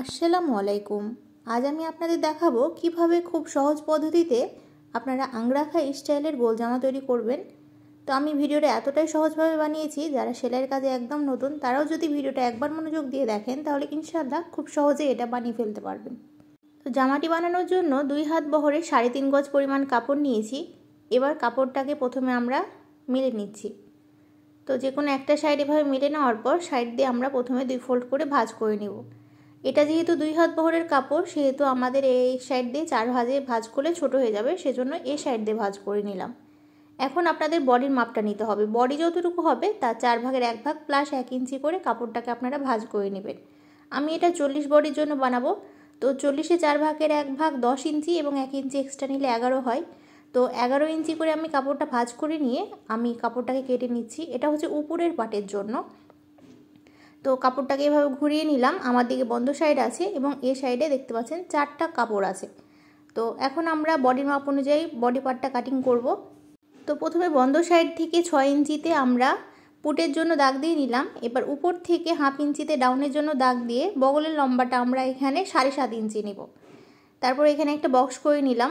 আসসালামু আলাইকুম আজ আমি আপনাদের দেখাবো কিভাবে খুব সহজ পদ্ধতিতে আপনারা আংরাখা স্টাইলের গোল জামা তৈরি করবেন তো আমি ভিডিওটা এতটাই সহজভাবে বানিয়েছি যারা সেলাইয়ের কাজে একদম নতুন তারাও যদি ভিডিওটা একবার মনোযোগ দিয়ে দেখেন তাহলে ইনশাল্লাহ খুব সহজে এটা বানিয়ে ফেলতে পারবেন তো জামাটি বানানোর জন্য দুই হাত বহরে সাড়ে তিন গজ পরিমাণ কাপড় নিয়েছি এবার কাপড়টাকে প্রথমে আমরা মিলে নিচ্ছি তো যে কোনো একটা সাইড এভাবে মিলে নেওয়ার পর সাইড দিয়ে আমরা প্রথমে দুই ফোল্ড করে ভাজ করে নেব এটা যেহেতু দুই হাত বহরের কাপড় সেহেতু আমাদের এই সাইড দিয়ে চার ভাজে ভাজ করলে ছোট হয়ে যাবে সেজন্য এই সাইড দিয়ে ভাজ করে নিলাম এখন আপনাদের বডির মাপটা নিতে হবে বডি যতটুকু হবে তার চার ভাগের এক ভাগ প্লাস এক ইঞ্চি করে কাপড়টাকে আপনারা ভাজ করে নেবেন আমি এটা চল্লিশ বডির জন্য বানাবো তো চল্লিশে চার ভাগের এক ভাগ দশ ইঞ্চি এবং এক ইঞ্চি এক্সট্রা নিলে এগারো হয় তো এগারো ইঞ্চি করে আমি কাপড়টা ভাজ করে নিয়ে আমি কাপড়টাকে কেটে নিচ্ছি এটা হচ্ছে উপরের পাটের জন্য তো কাপড়টাকে এভাবে ঘুরিয়ে নিলাম আমার দিকে বন্ধ সাইড আছে এবং এ সাইডে দেখতে পাচ্ছেন চারটা কাপড় আছে তো এখন আমরা বডির মাপ অনুযায়ী বডি পার্টটা কাটিং করব তো প্রথমে বন্ধ সাইড থেকে ছয় ইঞ্চিতে আমরা পুটের জন্য দাগ দিয়ে নিলাম এবার উপর থেকে হাফ ইঞ্চিতে ডাউনের জন্য দাগ দিয়ে বগলের লম্বাটা আমরা এখানে সাড়ে সাত ইঞ্চি নেব তারপর এখানে একটা বক্স করে নিলাম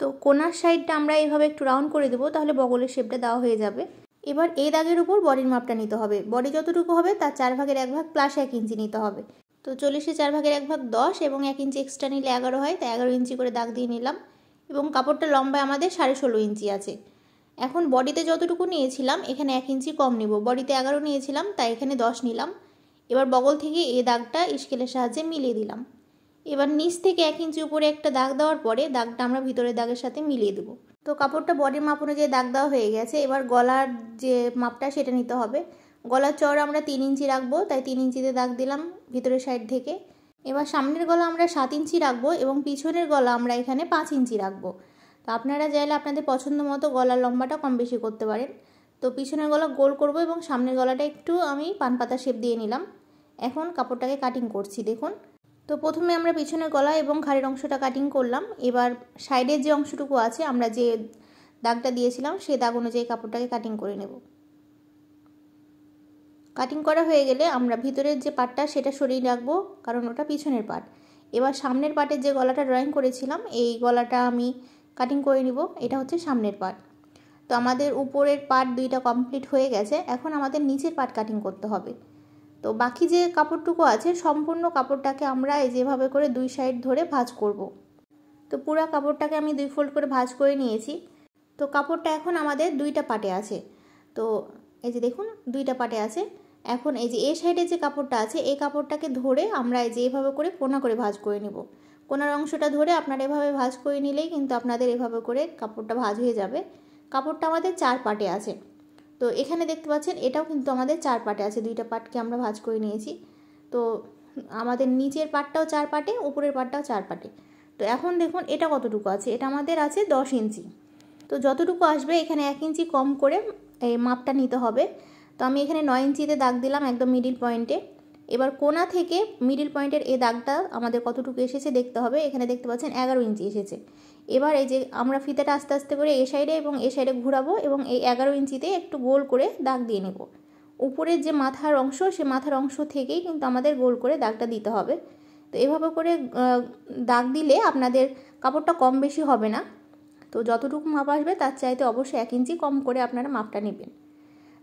তো কোনার সাইডটা আমরা এইভাবে একটু রাউন্ড করে দেবো তাহলে বগলের শেপটা দেওয়া হয়ে যাবে এবার এই দাগের উপর বডির মাপটা নিতে হবে বডি যতটুকু হবে তার চার ভাগের এক ভাগ প্লাস এক ইঞ্চি নিতে হবে তো চল্লিশে চার ভাগের এক ভাগ দশ এবং এক ইঞ্চি এক্সট্রা নিলে এগারো হয় তাই এগারো ইঞ্চি করে দাগ দিয়ে নিলাম এবং কাপড়টা লম্বায় আমাদের সাড়ে ষোলো ইঞ্চি আছে এখন বডিতে যতটুকু নিয়েছিলাম এখানে এক ইঞ্চি কম নেব বডিতে এগারো নিয়েছিলাম তাই এখানে দশ নিলাম এবার বগল থেকে এই দাগটা স্কেলের সাহায্যে মিলিয়ে দিলাম এবার নিচ থেকে এক ইঞ্চি উপরে একটা দাগ দেওয়ার পরে দাগটা আমরা ভিতরের দাগের সাথে মিলিয়ে দেবো তো কাপড়টা বডির মাপ অনুযায়ী দাগ দেওয়া হয়ে গেছে এবার গলার যে মাপটা সেটা নিতে হবে গলার চর আমরা তিন ইঞ্চি রাখবো তাই তিন ইঞ্চিতে দাগ দিলাম ভিতরের সাইড থেকে এবার সামনের গলা আমরা সাত ইঞ্চি রাখবো এবং পিছনের গলা আমরা এখানে পাঁচ ইঞ্চি রাখবো তো আপনারা চাইলে আপনাদের পছন্দ মতো গলার লম্বাটা কম বেশি করতে পারেন তো পিছনের গলা গোল করব এবং সামনের গলাটা একটু আমি পান পাতা শেপ দিয়ে নিলাম এখন কাপড়টাকে কাটিং করছি দেখুন তো প্রথমে আমরা পিছনের গলা এবং ঘাড়ের অংশটা কাটিং করলাম এবার সাইডের যে অংশটুকু আছে আমরা যে দাগটা দিয়েছিলাম সেই দাগ অনুযায়ী কাপড়টাকে কাটিং করে নেব কাটিং করা হয়ে গেলে আমরা ভিতরের যে পাটটা সেটা সরিয়ে রাখবো কারণ ওটা পিছনের পাট এবার সামনের পাটের যে গলাটা ড্রয়িং করেছিলাম এই গলাটা আমি কাটিং করে নিব এটা হচ্ছে সামনের পাট তো আমাদের উপরের পাট দুইটা কমপ্লিট হয়ে গেছে এখন আমাদের নিচের পাট কাটিং করতে হবে তো বাকি যে কাপড়টুকু আছে সম্পূর্ণ কাপড়টাকে আমরা এই যেভাবে করে দুই সাইড ধরে ভাজ করব। তো পুরা কাপড়টাকে আমি দুই ফোল্ড করে ভাজ করে নিয়েছি তো কাপড়টা এখন আমাদের দুইটা পাটে আছে তো এই যে দেখুন দুইটা পাটে আছে এখন এই যে এ সাইডে যে কাপড়টা আছে এই কাপড়টাকে ধরে আমরা এই যে এভাবে করে কোনা করে ভাজ করে নেব কোনার অংশটা ধরে আপনারা এভাবে ভাজ করে নিলেই কিন্তু আপনাদের এভাবে করে কাপড়টা ভাজ হয়ে যাবে কাপড়টা আমাদের চার পাটে আছে তো এখানে দেখতে পাচ্ছেন এটাও কিন্তু আমাদের চার পাটে আছে দুইটা পাটকে আমরা ভাজ করে নিয়েছি তো আমাদের নিচের পাটটাও চার পাটে উপরের পাটটাও চার পাটে তো এখন দেখুন এটা কতটুকু আছে এটা আমাদের আছে দশ ইঞ্চি তো যতটুকু আসবে এখানে এক ইঞ্চি কম করে এই মাপটা নিতে হবে তো আমি এখানে নয় ইঞ্চিতে দাগ দিলাম একদম মিডিল পয়েন্টে এবার কোনা থেকে মিডিল পয়েন্টের এ দাগটা আমাদের কতটুকু এসেছে দেখতে হবে এখানে দেখতে পাচ্ছেন এগারো ইঞ্চি এসেছে এবার এই যে আমরা ফিতেটা আস্তে আস্তে করে এ সাইডে এবং এ সাইডে ঘুরাবো এবং এই এগারো ইঞ্চিতে একটু গোল করে দাগ দিয়ে নেব উপরের যে মাথার অংশ সে মাথার অংশ থেকেই কিন্তু আমাদের গোল করে দাগটা দিতে হবে তো এভাবে করে দাগ দিলে আপনাদের কাপড়টা কম বেশি হবে না তো যতটুকু মাপ আসবে তার চাইতে অবশ্যই এক ইঞ্চি কম করে আপনারা মাপটা নেবেন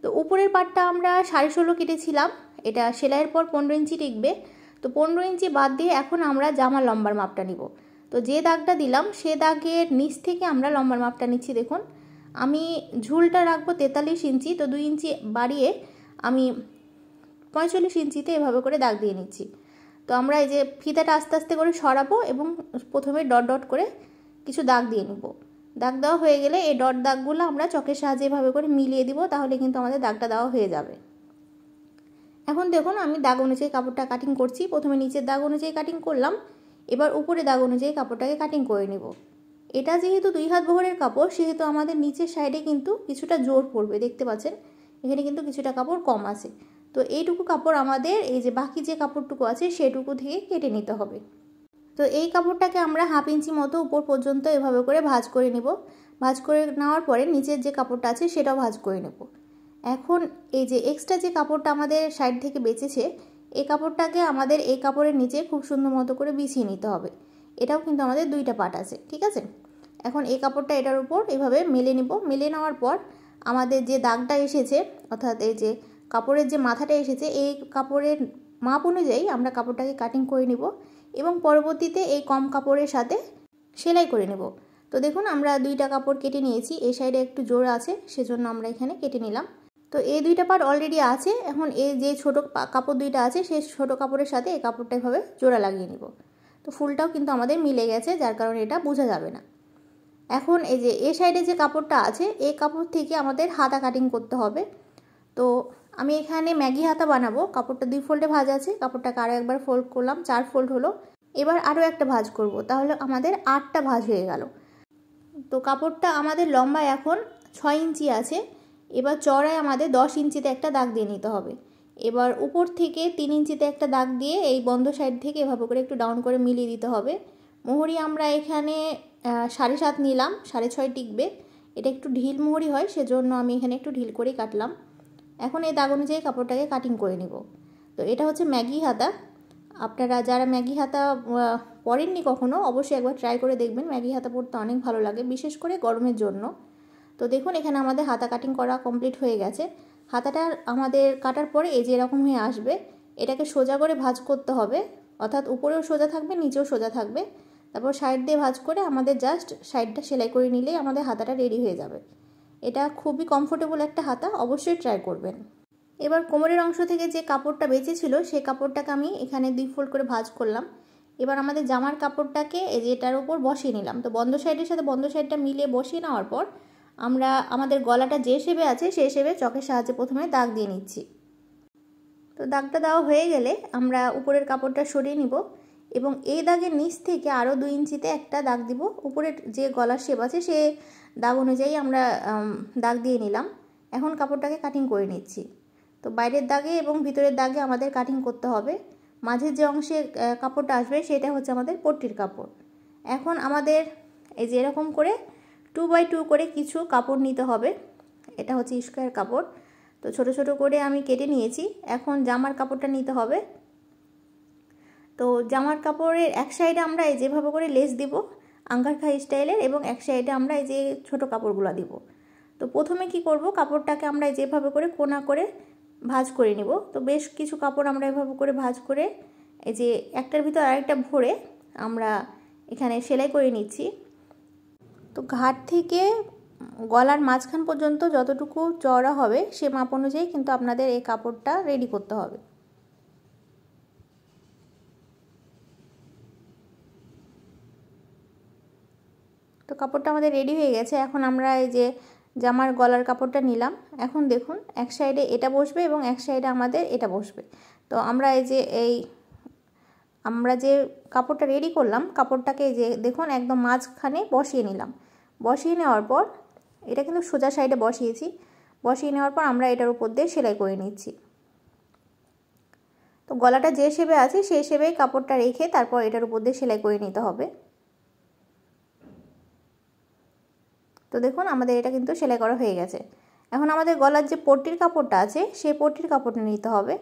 তো উপরের পাটটা আমরা সাড়ে ষোলো কেটেছিলাম এটা সেলাইয়ের পর পনেরো ইঞ্চি টিকবে তো পনেরো ইঞ্চি বাদ দিয়ে এখন আমরা জামা লম্বার মাপটা নিব তো যে দাগটা দিলাম সে দাগের নিচ থেকে আমরা লম্বার মাপটা নিচ্ছি দেখুন আমি ঝুলটা রাখবো তেতাল্লিশ ইঞ্চি তো দুই ইঞ্চি বাড়িয়ে আমি পঁয়তাল্লিশ ইঞ্চিতে এভাবে করে দাগ দিয়ে নিচ্ছি তো আমরা এই যে ফিতাটা আস্তে আস্তে করে সরাবো এবং প্রথমে ডট ডট করে কিছু দাগ দিয়ে নিব দাগ দেওয়া হয়ে গেলে এই ডট দাগগুলো আমরা চকের সাহায্যে এভাবে করে মিলিয়ে দিব তাহলে কিন্তু আমাদের দাগটা দেওয়া হয়ে যাবে এখন দেখুন আমি দাগ অনুযায়ী কাপড়টা কাটিং করছি প্রথমে নিচের দাগ অনুযায়ী কাটিং করলাম এবার উপরে দাগ অনুযায়ী কাপড়টাকে কাটিং করে নেব এটা যেহেতু দুই হাত বহরের কাপড় সেহেতু আমাদের নিচের সাইডে কিন্তু কিছুটা জোর পড়বে দেখতে পাচ্ছেন এখানে কিন্তু কিছুটা কাপড় কম আছে তো এইটুকু কাপড় আমাদের এই যে বাকি যে কাপড়টুকু আছে সেটুকু থেকে কেটে নিতে হবে তো এই কাপড়টাকে আমরা হাফ ইঞ্চি মতো উপর পর্যন্ত এভাবে করে ভাজ করে নিব ভাজ করে নেওয়ার পরে নিচের যে কাপড়টা আছে সেটাও ভাজ করে নেব এখন এই যে এক্সট্রা যে কাপড়টা আমাদের সাইড থেকে বেঁচেছে এই কাপড়টাকে আমাদের এই কাপড়ের নিচে খুব সুন্দর মতো করে বিছিয়ে নিতে হবে এটাও কিন্তু আমাদের দুইটা পাট আছে ঠিক আছে এখন এই কাপড়টা এটার উপর এভাবে মেলে নিব মেলে নেওয়ার পর আমাদের যে দাগটা এসেছে অর্থাৎ এই যে কাপড়ের যে মাথাটা এসেছে এই কাপড়ের মাপ অনুযায়ী আমরা কাপড়টাকে কাটিং করে নিব এবং পরবর্তীতে এই কম কাপড়ের সাথে সেলাই করে নেব তো দেখুন আমরা দুইটা কাপড় কেটে নিয়েছি এই সাইডে একটু জোর আছে সেজন্য আমরা এখানে কেটে নিলাম তো এই দুইটা পার্ট অলরেডি আছে এখন এই যে ছোট কাপড় দুইটা আছে সেই ছোট কাপড়ের সাথে এই কাপড়টা এভাবে জোড়া লাগিয়ে নিব তো ফুলটাও কিন্তু আমাদের মিলে গেছে যার কারণে এটা বোঝা যাবে না এখন এই যে এ সাইডে যে কাপড়টা আছে এই কাপড় থেকে আমাদের হাতা কাটিং করতে হবে তো আমি এখানে ম্যাগি হাতা বানাবো কাপড়টা দুই ফোল্ডে ভাজ আছে কাপড়টাকে আরও একবার ফোল্ড করলাম চার ফোল্ড হলো এবার আরও একটা ভাজ করব তাহলে আমাদের আটটা ভাজ হয়ে গেল তো কাপড়টা আমাদের লম্বা এখন ছয় ইঞ্চি আছে এবার চড়ায় আমাদের দশ ইঞ্চিতে একটা দাগ দিয়ে নিতে হবে এবার উপর থেকে তিন ইঞ্চিতে একটা দাগ দিয়ে এই বন্ধ সাইড থেকে এভাবে করে একটু ডাউন করে মিলিয়ে দিতে হবে মোহরি আমরা এখানে সাড়ে সাত নিলাম সাড়ে ছয় টিকবে এটা একটু ঢিল মোহরি হয় সেজন্য আমি এখানে একটু ঢিল করেই কাটলাম এখন এই দাগ অনুযায়ী কাপড়টাকে কাটিং করে নেব তো এটা হচ্ছে ম্যাগি হাতা আপনারা যারা ম্যাগি হাতা পরেননি কখনো অবশ্যই একবার ট্রাই করে দেখবেন ম্যাগি হাতা পরতে অনেক ভালো লাগে বিশেষ করে গরমের জন্য তো দেখুন এখানে আমাদের হাতা কাটিং করা কমপ্লিট হয়ে গেছে হাতাটা আমাদের কাটার পরে এই যে এরকম হয়ে আসবে এটাকে সোজা করে ভাজ করতে হবে অর্থাৎ উপরেও সোজা থাকবে নিচেও সোজা থাকবে তারপর সাইড দিয়ে ভাজ করে আমাদের জাস্ট সাইডটা সেলাই করে নিলেই আমাদের হাতাটা রেডি হয়ে যাবে এটা খুবই কমফোর্টেবল একটা হাতা অবশ্যই ট্রাই করবেন এবার কোমরের অংশ থেকে যে কাপড়টা বেঁচেছিল সেই কাপড়টাকে আমি এখানে দুই ফোল্ড করে ভাজ করলাম এবার আমাদের জামার কাপড়টাকে এই যে এটার উপর বসিয়ে নিলাম তো বন্ধ সাইডের সাথে বন্ধ সাইডটা মিলিয়ে বসিয়ে নেওয়ার পর আমরা আমাদের গলাটা যে শেপে আছে সেই শেপে চকের সাহায্যে প্রথমে দাগ দিয়ে নিচ্ছি তো দাগটা দেওয়া হয়ে গেলে আমরা উপরের কাপড়টা সরিয়ে নিব এবং এই দাগের নিচ থেকে আরও দুই ইঞ্চিতে একটা দাগ দিব উপরের যে গলার শেপ আছে সে দাগ অনুযায়ী আমরা দাগ দিয়ে নিলাম এখন কাপড়টাকে কাটিং করে নিচ্ছি তো বাইরের দাগে এবং ভিতরের দাগে আমাদের কাটিং করতে হবে মাঝের যে অংশে কাপড়টা আসবে সেটা হচ্ছে আমাদের পট্টির কাপড় এখন আমাদের এই যে এরকম করে টু বাই টু করে কিছু কাপড় নিতে হবে এটা হচ্ছে স্কোয়ার কাপড় তো ছোট ছোট করে আমি কেটে নিয়েছি এখন জামার কাপড়টা নিতে হবে তো জামার কাপড়ের এক সাইডে আমরা এই যেভাবে করে লেস দিব আঙ্গারখা স্টাইলের এবং এক সাইডে আমরা এই যে ছোট কাপড়গুলো দিব তো প্রথমে কি করব কাপড়টাকে আমরা যেভাবে করে কোনা করে ভাজ করে নিব তো বেশ কিছু কাপড় আমরা এভাবে করে ভাজ করে এই যে একটার ভিতর আরেকটা ভরে আমরা এখানে সেলাই করে নিচ্ছি তো ঘাট থেকে গলার মাঝখান পর্যন্ত যতটুকু চওড়া হবে সে মাপ অনুযায়ী কিন্তু আপনাদের এই কাপড়টা রেডি করতে হবে তো কাপড়টা আমাদের রেডি হয়ে গেছে এখন আমরা এই যে জামার গলার কাপড়টা নিলাম এখন দেখুন এক সাইডে এটা বসবে এবং এক সাইডে আমাদের এটা বসবে তো আমরা এই যে এই আমরা যে কাপড়টা রেডি করলাম কাপড়টাকে যে দেখুন একদম মাঝখানে বসিয়ে নিলাম বসিয়ে নেওয়ার পর এটা কিন্তু সোজা সাইডে বসিয়েছি বসিয়ে নেওয়ার পর আমরা এটার উপর দিয়ে সেলাই করে নিচ্ছি তো গলাটা যে সেবে আছে সেই সেবেই কাপড়টা রেখে তারপর এটার উপর দিয়ে সেলাই করে নিতে হবে তো দেখুন আমাদের এটা কিন্তু সেলাই করা হয়ে গেছে এখন আমাদের গলার যে পট্টির কাপড়টা আছে সেই পট্টির কাপড়টা নিতে হবে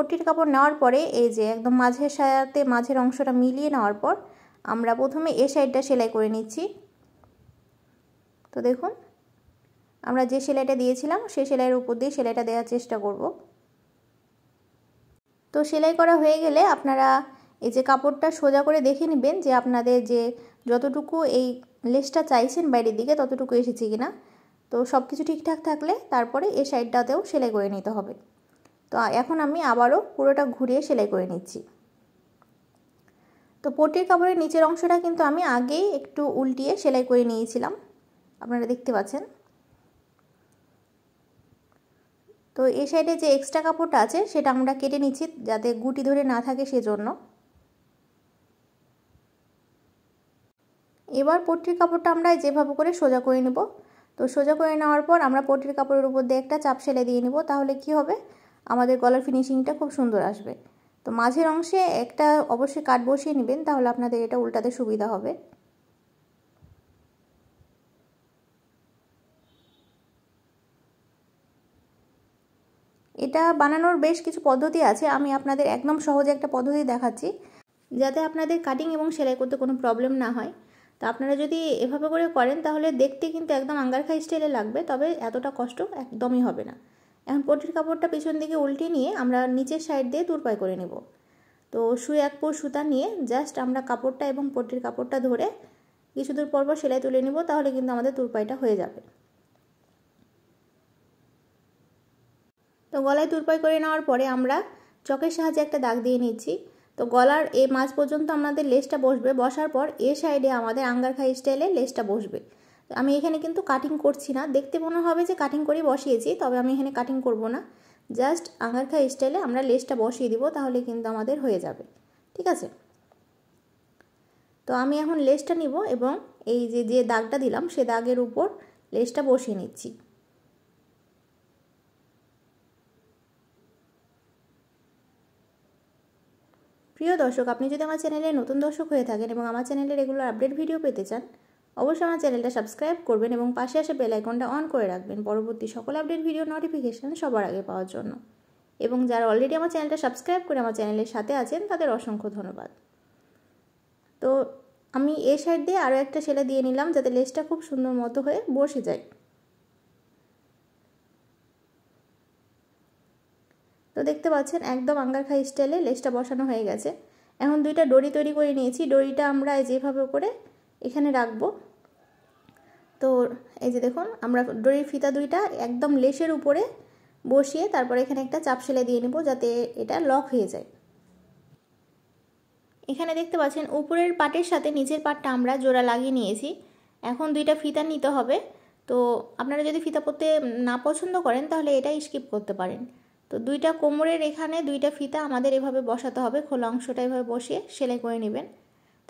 পট্টির কাপড় নেওয়ার পরে এই যে একদম মাঝের সায়াতে মাঝের অংশটা মিলিয়ে নেওয়ার পর আমরা প্রথমে এ সাইডটা সেলাই করে নিচ্ছি তো দেখুন আমরা যে সেলাইটা দিয়েছিলাম সেই সেলাইয়ের উপর দিয়ে সেলাইটা দেওয়ার চেষ্টা করব তো সেলাই করা হয়ে গেলে আপনারা এই যে কাপড়টা সোজা করে দেখে নেবেন যে আপনাদের যে যতটুকু এই লেসটা চাইছেন বাইরের দিকে ততটুকু এসেছে কিনা তো সব কিছু ঠিকঠাক থাকলে তারপরে এ সাইডটাতেও সেলাই করে নিতে হবে তো এখন আমি আবারও পুরোটা ঘুরিয়ে সেলাই করে নিচ্ছি তো পটির কাপড়ের নিচের অংশটা কিন্তু আমি আগেই একটু উল্টিয়ে সেলাই করে নিয়েছিলাম আপনারা দেখতে পাচ্ছেন তো এই সাইডে যে এক্সট্রা কাপড়টা আছে সেটা আমরা কেটে নিচ্ছি যাতে গুটি ধরে না থাকে সেজন্য এবার পটির কাপড়টা আমরা যেভাবে করে সোজা করে নেব তো সোজা করে নেওয়ার পর আমরা পটির কাপড়ের উপর দিয়ে একটা চাপ সেলাই দিয়ে নেব তাহলে কি হবে আমাদের গলার ফিনিশিংটা খুব সুন্দর আসবে তো মাঝের অংশে একটা অবশ্যই কাট বসিয়ে নেবেন তাহলে আপনাদের এটা উল্টাতে সুবিধা হবে এটা বানানোর বেশ কিছু পদ্ধতি আছে আমি আপনাদের একদম সহজে একটা পদ্ধতি দেখাচ্ছি যাতে আপনাদের কাটিং এবং সেলাই করতে কোনো প্রবলেম না হয় তো আপনারা যদি এভাবে করে করেন তাহলে দেখতে কিন্তু একদম আঙ্গারখাই স্টাইলে লাগবে তবে এতটা কষ্ট একদমই হবে না এখন পোলট্রির কাপড়টা পিছন দিকে উল্টে নিয়ে আমরা নিচের সাইড দিয়ে তুরপাই করে নেব তো শুয়ে এক পোর সুতা নিয়ে জাস্ট আমরা কাপড়টা এবং পোলট্রির কাপড়টা ধরে কিছু দূর পরপর সেলাই তুলে নেব তাহলে কিন্তু আমাদের তুরপাইটা হয়ে যাবে তো গলায় তুরপাই করে নেওয়ার পরে আমরা চকের সাহায্যে একটা দাগ দিয়ে নিচ্ছি তো গলার এ মাছ পর্যন্ত আমাদের লেসটা বসবে বসার পর এ সাইডে আমাদের আঙ্গারখাই স্টাইলে লেসটা বসবে আমি এখানে কিন্তু কাটিং করছি না দেখতে মনে হবে যে কাটিং করে বসিয়েছি তবে আমি এখানে কাটিং করব না জাস্ট আঙারখা স্টাইলে আমরা লেসটা বসিয়ে দিব তাহলে কিন্তু আমাদের হয়ে যাবে ঠিক আছে তো আমি এখন লেসটা নিব এবং এই যে যে দাগটা দিলাম সে দাগের উপর লেসটা বসিয়ে নিচ্ছি প্রিয় দর্শক আপনি যদি আমার চ্যানেলে নতুন দর্শক হয়ে থাকেন এবং আমার চ্যানেলে রেগুলার আপডেট ভিডিও পেতে চান অবশ্যই আমার চ্যানেলটা সাবস্ক্রাইব করবেন এবং পাশে আসে বেল আইকনটা অন করে রাখবেন পরবর্তী সকল আপডেট ভিডিও নোটিফিকেশান সবার আগে পাওয়ার জন্য এবং যারা অলরেডি আমার চ্যানেলটা সাবস্ক্রাইব করে আমার চ্যানেলের সাথে আছেন তাদের অসংখ্য ধন্যবাদ তো আমি এ সাইড দিয়ে আরও একটা সেলাই দিয়ে নিলাম যাতে লেসটা খুব সুন্দর মতো হয়ে বসে যায় তো দেখতে পাচ্ছেন একদম আঙ্গারখাই স্টাইলে লেসটা বসানো হয়ে গেছে এখন দুইটা ডরি তৈরি করে নিয়েছি ডরিটা আমরা যেভাবে করে এখানে রাখবো তো এই যে দেখুন আমরা দড়ির ফিতা দুইটা একদম লেসের উপরে বসিয়ে তারপরে এখানে একটা চাপ সেলাই দিয়ে নেব যাতে এটা লক হয়ে যায় এখানে দেখতে পাচ্ছেন উপরের পাটের সাথে নিচের পাটটা আমরা জোড়া লাগিয়ে নিয়েছি এখন দুইটা ফিতা নিতে হবে তো আপনারা যদি ফিতা পরতে না পছন্দ করেন তাহলে এটা স্কিপ করতে পারেন তো দুইটা কোমরের এখানে দুইটা ফিতা আমাদের এভাবে বসাতে হবে খোলা অংশটা এভাবে বসিয়ে সেলাই করে নেবেন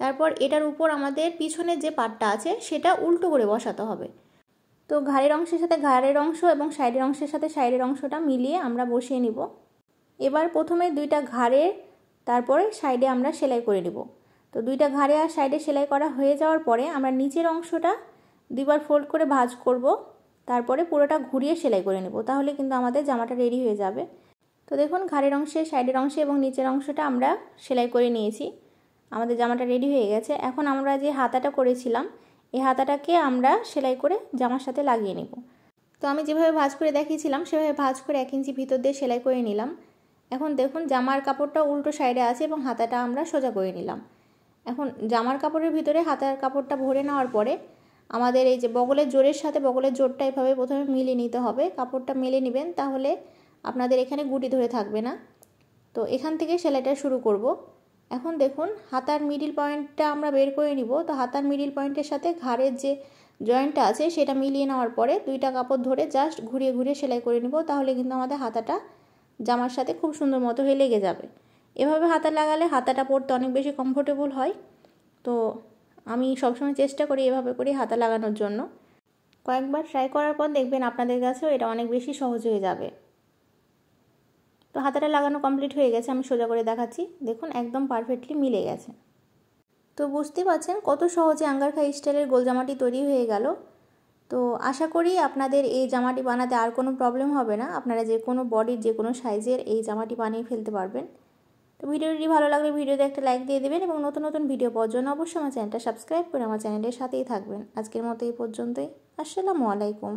তারপর এটার উপর আমাদের পিছনে যে পাটটা আছে সেটা উল্টো করে বসাতে হবে তো ঘাড়ের অংশের সাথে ঘাড়ের অংশ এবং সাইডের অংশের সাথে সাইডের অংশটা মিলিয়ে আমরা বসিয়ে নিব এবার প্রথমে দুইটা ঘাড়ে তারপরে সাইডে আমরা সেলাই করে নেব তো দুইটা ঘাড়ে আর সাইডে সেলাই করা হয়ে যাওয়ার পরে আমরা নিচের অংশটা দুইবার ফোল্ড করে ভাজ করব তারপরে পুরোটা ঘুরিয়ে সেলাই করে নেব তাহলে কিন্তু আমাদের জামাটা রেডি হয়ে যাবে তো দেখুন ঘাড়ের অংশে সাইডের অংশে এবং নিচের অংশটা আমরা সেলাই করে নিয়েছি আমাদের জামাটা রেডি হয়ে গেছে এখন আমরা যে হাতাটা করেছিলাম এই হাতাটাকে আমরা সেলাই করে জামার সাথে লাগিয়ে নেব তো আমি যেভাবে ভাজ করে দেখিয়েছিলাম সেভাবে ভাজ করে এক ইঞ্চি ভিতর দিয়ে সেলাই করে নিলাম এখন দেখুন জামার কাপড়টা উল্টো সাইডে আছে এবং হাতাটা আমরা সোজা করে নিলাম এখন জামার কাপড়ের ভিতরে হাতার কাপড়টা ভরে নেওয়ার পরে আমাদের এই যে বগলের জোরের সাথে বগলের জোরটা এভাবে প্রথমে মিলে নিতে হবে কাপড়টা মেলে নেবেন তাহলে আপনাদের এখানে গুটি ধরে থাকবে না তো এখান থেকে সেলাইটা শুরু করব এখন দেখুন হাতার মিডিল পয়েন্টটা আমরা বের করে নিব তো হাতার মিডিল পয়েন্টের সাথে ঘাড়ের যে জয়েন্টটা আছে সেটা মিলিয়ে নেওয়ার পরে দুইটা কাপড় ধরে জাস্ট ঘুরিয়ে ঘুরিয়ে সেলাই করে নিব তাহলে কিন্তু আমাদের হাতাটা জামার সাথে খুব সুন্দর মতো হয়ে লেগে যাবে এভাবে হাতা লাগালে হাতাটা পরতে অনেক বেশি কমফোর্টেবল হয় তো আমি সবসময় চেষ্টা করি এভাবে করি হাতা লাগানোর জন্য কয়েকবার ট্রাই করার পর দেখবেন আপনাদের কাছেও এটা অনেক বেশি সহজ হয়ে যাবে তো হাতাটা লাগানো কমপ্লিট হয়ে গেছে আমি সোজা করে দেখাচ্ছি দেখুন একদম পারফেক্টলি মিলে গেছে তো বুঝতে পারছেন কত সহজে আঙ্গারখা স্টাইলের গোল জামাটি তৈরি হয়ে গেল তো আশা করি আপনাদের এই জামাটি বানাতে আর কোনো প্রবলেম হবে না আপনারা যে কোনো বডির যে কোনো সাইজের এই জামাটি বানিয়ে ফেলতে পারবেন তো ভিডিওটি ভালো লাগলে ভিডিওতে একটা লাইক দিয়ে দেবেন এবং নতুন নতুন ভিডিও পাওয়ার জন্য অবশ্যই আমার চ্যানেলটা সাবস্ক্রাইব করে আমার চ্যানেলের সাথেই থাকবেন আজকের মতো এই পর্যন্তই আসসালামু আলাইকুম